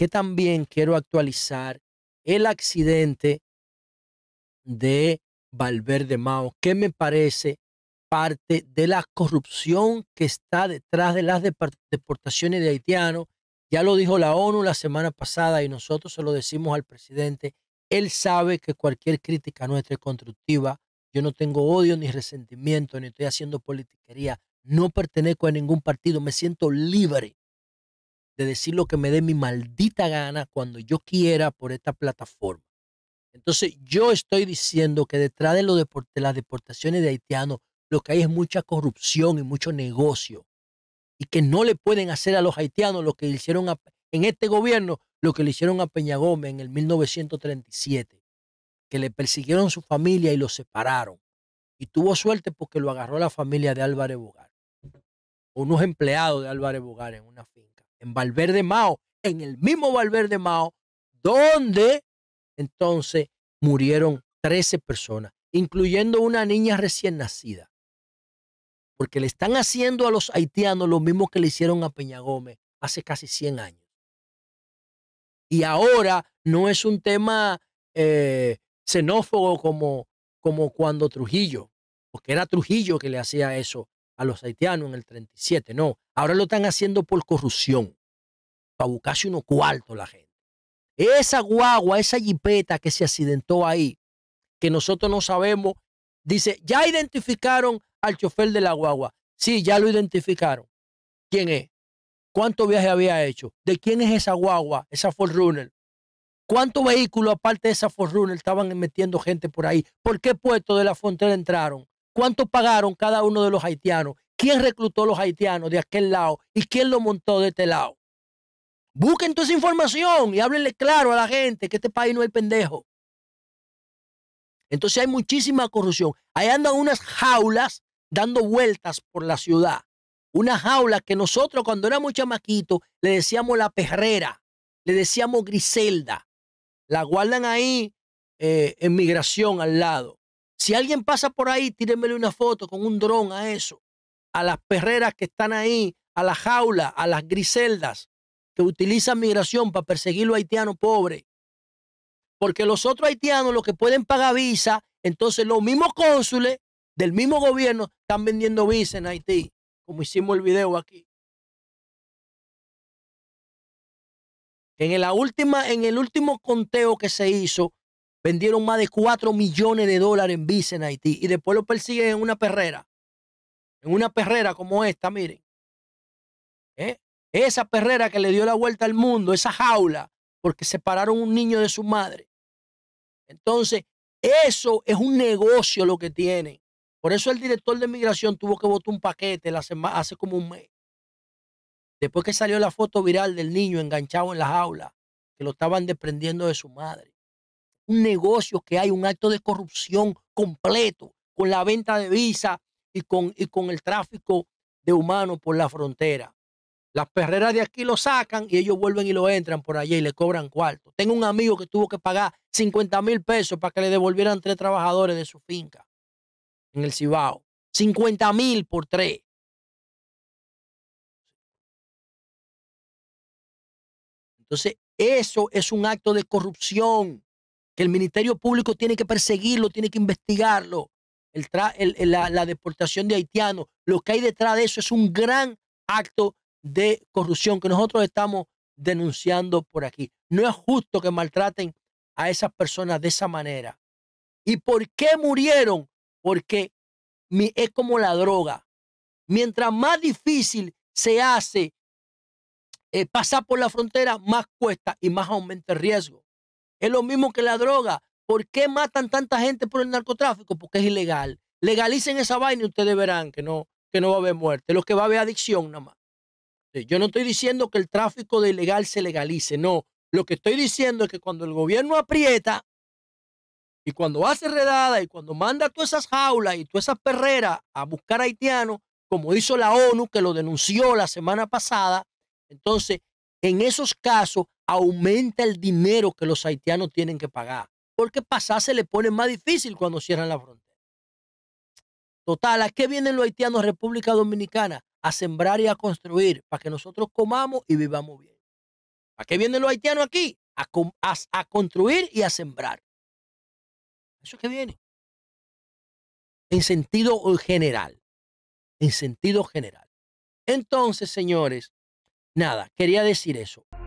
que también quiero actualizar el accidente de Valverde Mao, que me parece parte de la corrupción que está detrás de las deportaciones de haitianos. Ya lo dijo la ONU la semana pasada y nosotros se lo decimos al presidente. Él sabe que cualquier crítica nuestra es constructiva. Yo no tengo odio ni resentimiento, ni estoy haciendo politiquería. No pertenezco a ningún partido. Me siento libre de decir lo que me dé mi maldita gana cuando yo quiera por esta plataforma. Entonces yo estoy diciendo que detrás de, lo de, las deportaciones de haitianos lo que hay es mucha corrupción y mucho negocio y que no le pueden hacer a los haitianos lo que hicieron en este gobierno, lo que le hicieron a Peña Gómez en el 1937, que le persiguieron su familia y lo separaron. Y tuvo suerte porque lo agarró la familia de Álvarez Bogar, unos empleados de Álvarez Bogar en una finca en Valverde Mao, en el mismo Valverde Mao, donde entonces murieron 13 personas, incluyendo una niña recién nacida. Porque le están haciendo a los haitianos lo mismo que le hicieron a Peña Gómez hace casi 100 años. Y ahora no es un tema eh, xenófobo como, como cuando Trujillo, porque era Trujillo que le hacía eso a los haitianos en el 37. No, ahora lo están haciendo por corrupción para buscarse unos cuartos la gente. Esa guagua, esa jipeta que se accidentó ahí, que nosotros no sabemos, dice, ya identificaron al chofer de la guagua. Sí, ya lo identificaron. ¿Quién es? cuánto viaje había hecho? ¿De quién es esa guagua, esa Runner? ¿Cuántos vehículos, aparte de esa Runner, estaban metiendo gente por ahí? ¿Por qué puerto de la frontera entraron? ¿Cuánto pagaron cada uno de los haitianos? ¿Quién reclutó los haitianos de aquel lado? ¿Y quién lo montó de este lado? Busquen toda esa información y háblenle claro a la gente que este país no es pendejo. Entonces hay muchísima corrupción. Ahí andan unas jaulas dando vueltas por la ciudad. Una jaula que nosotros cuando éramos chamaquitos le decíamos la perrera, le decíamos Griselda. La guardan ahí eh, en migración al lado. Si alguien pasa por ahí, tírenmele una foto con un dron a eso. A las perreras que están ahí, a la jaula, a las griseldas utiliza migración para perseguir los haitianos pobres. Porque los otros haitianos, los que pueden pagar visa, entonces los mismos cónsules del mismo gobierno están vendiendo visa en Haití, como hicimos el video aquí. En, la última, en el último conteo que se hizo, vendieron más de 4 millones de dólares en visa en Haití y después lo persiguen en una perrera. En una perrera como esta, miren. Esa perrera que le dio la vuelta al mundo, esa jaula, porque separaron un niño de su madre. Entonces, eso es un negocio lo que tienen. Por eso el director de migración tuvo que votar un paquete la hace como un mes. Después que salió la foto viral del niño enganchado en la jaula, que lo estaban desprendiendo de su madre. Un negocio que hay un acto de corrupción completo con la venta de visas y con, y con el tráfico de humanos por la frontera. Las perreras de aquí lo sacan y ellos vuelven y lo entran por allí y le cobran cuarto. Tengo un amigo que tuvo que pagar 50 mil pesos para que le devolvieran tres trabajadores de su finca en el Cibao. 50 mil por tres. Entonces, eso es un acto de corrupción que el Ministerio Público tiene que perseguirlo, tiene que investigarlo. la, la, deportación de haitianos, lo que hay detrás de eso es un gran acto de corrupción que nosotros estamos denunciando por aquí. No es justo que maltraten a esas personas de esa manera. ¿Y por qué murieron? Porque es como la droga. Mientras más difícil se hace eh, pasar por la frontera, más cuesta y más aumenta el riesgo. Es lo mismo que la droga. ¿Por qué matan tanta gente por el narcotráfico? Porque es ilegal. Legalicen esa vaina y ustedes verán que no, que no va a haber muerte. Lo que va a haber adicción nada más. Eh, yo no estoy diciendo que el tráfico de ilegal se legalice, no. Lo que estoy diciendo es que cuando el gobierno aprieta y cuando hace redada y cuando manda todas esas jaulas y todas esas perreras a buscar haitianos, como hizo la ONU, que lo denunció la semana pasada, entonces en esos casos aumenta el dinero que los haitianos tienen que pagar, porque pasar se le pone más difícil cuando cierran la frontera. Total, ¿a qué vienen los haitianos a República Dominicana? a sembrar y a construir para que nosotros comamos y vivamos bien. ¿Para qué vienen los haitianos aquí? A, construir y a sembrar. Eso es que viene. En sentido uh, general. En sentido general. Entonces, señores, nada, quería decir eso.